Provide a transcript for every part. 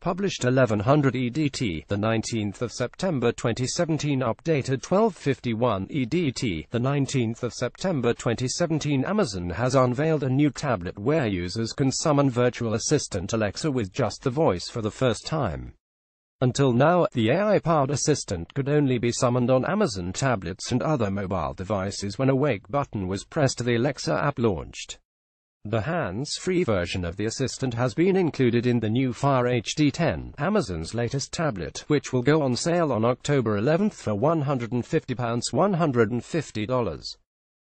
published 1100 EDT, the 19th of September 2017, updated 1251 EDT, the 19th of September 2017. Amazon has unveiled a new tablet where users can summon virtual assistant Alexa with just the voice for the first time. Until now, the AI-powered assistant could only be summoned on Amazon tablets and other mobile devices when a wake button was pressed the Alexa app launched. The hands-free version of the Assistant has been included in the new Fire HD 10, Amazon's latest tablet, which will go on sale on October 11 for £150. $150.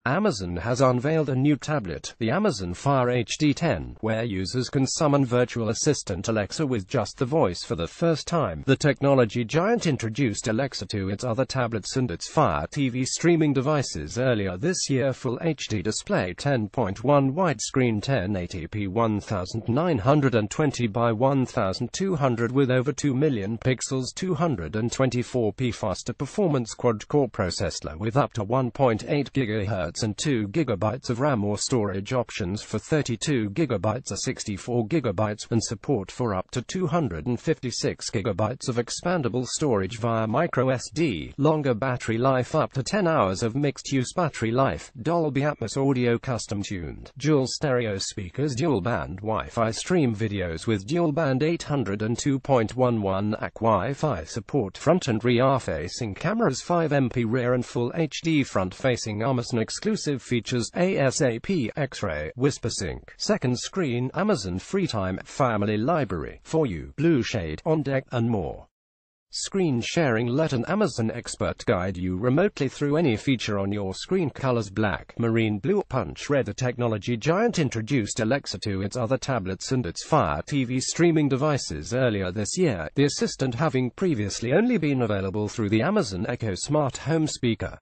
Amazon has unveiled a new tablet, the Amazon Fire HD10, where users can summon virtual assistant Alexa with just the voice for the first time. The technology giant introduced Alexa to its other tablets and its Fire TV streaming devices earlier this year. Full HD display 10.1 widescreen 1080p 1920 by 1200 with over 2 million pixels 224p faster performance quad-core processor with up to 1.8 GHz and 2 GB of RAM or storage options for 32 GB or 64 GB and support for up to 256 GB of expandable storage via microSD, longer battery life up to 10 hours of mixed-use battery life, Dolby Atmos audio custom-tuned, dual stereo speakers, dual-band Wi-Fi stream videos with dual-band 802.11 AC Wi-Fi support front and rear facing cameras 5MP rear and full HD front-facing Amazon exclusive exclusive features ASAP X-Ray, WhisperSync, Second Screen, Amazon FreeTime, Family Library, For You, Blue Shade, On Deck, and more. Screen sharing let an Amazon expert guide you remotely through any feature on your screen. Colors black, marine blue, punch red. The technology giant introduced Alexa to its other tablets and its Fire TV streaming devices earlier this year, the assistant having previously only been available through the Amazon Echo Smart Home Speaker.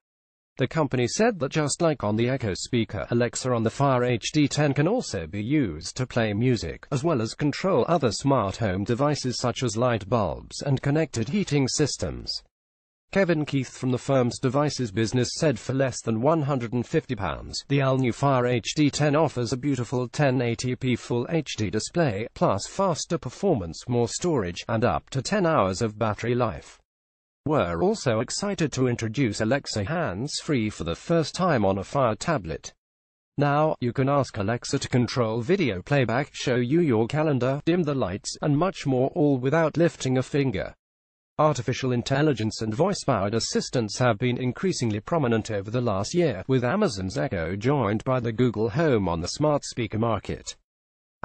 The company said that just like on the Echo speaker, Alexa on the Fire HD10 can also be used to play music, as well as control other smart home devices such as light bulbs and connected heating systems. Kevin Keith from the firm's devices business said for less than £150, the all-new Fire HD10 offers a beautiful 1080p Full HD display, plus faster performance, more storage, and up to 10 hours of battery life. We're also excited to introduce Alexa hands-free for the first time on a Fire tablet. Now, you can ask Alexa to control video playback, show you your calendar, dim the lights, and much more all without lifting a finger. Artificial intelligence and voice-powered assistants have been increasingly prominent over the last year, with Amazon's Echo joined by the Google Home on the smart speaker market.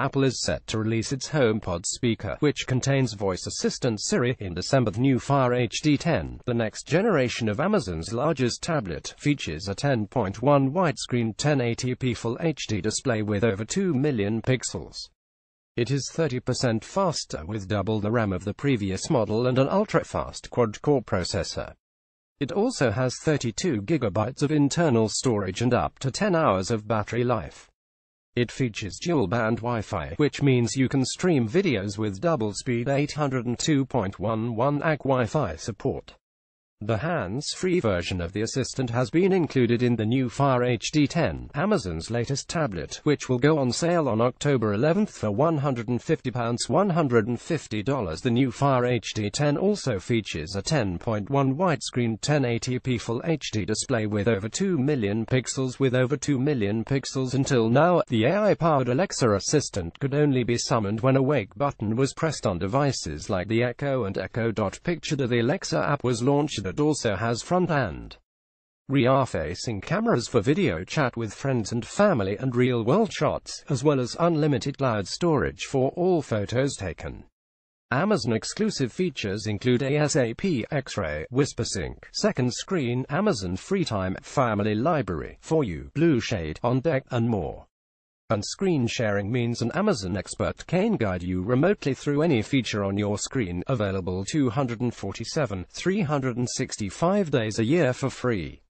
Apple is set to release its HomePod speaker, which contains voice assistant Siri, in December. The new Fire HD 10, the next generation of Amazon's largest tablet, features a 10.1 widescreen 1080p Full HD display with over 2 million pixels. It is 30% faster with double the RAM of the previous model and an ultra-fast quad-core processor. It also has 32 GB of internal storage and up to 10 hours of battery life. It features dual-band Wi-Fi, which means you can stream videos with double-speed 802.11ac Wi-Fi support. The hands-free version of the Assistant has been included in the new Fire HD 10, Amazon's latest tablet, which will go on sale on October 11th for £150 $150. The new Fire HD 10 also features a 10.1 widescreen 1080p Full HD display with over 2 million pixels with over 2 million pixels until now, the AI-powered Alexa Assistant could only be summoned when a wake button was pressed on devices like the Echo and Echo Dot. Picture the Alexa app was launched it also has front and rear-facing cameras for video chat with friends and family and real-world shots, as well as unlimited cloud storage for all photos taken. Amazon exclusive features include ASAP X-Ray, WhisperSync, Second Screen, Amazon FreeTime, Family Library, For You, Blue Shade, On Deck, and more and screen sharing means an Amazon expert can guide you remotely through any feature on your screen, available 247, 365 days a year for free.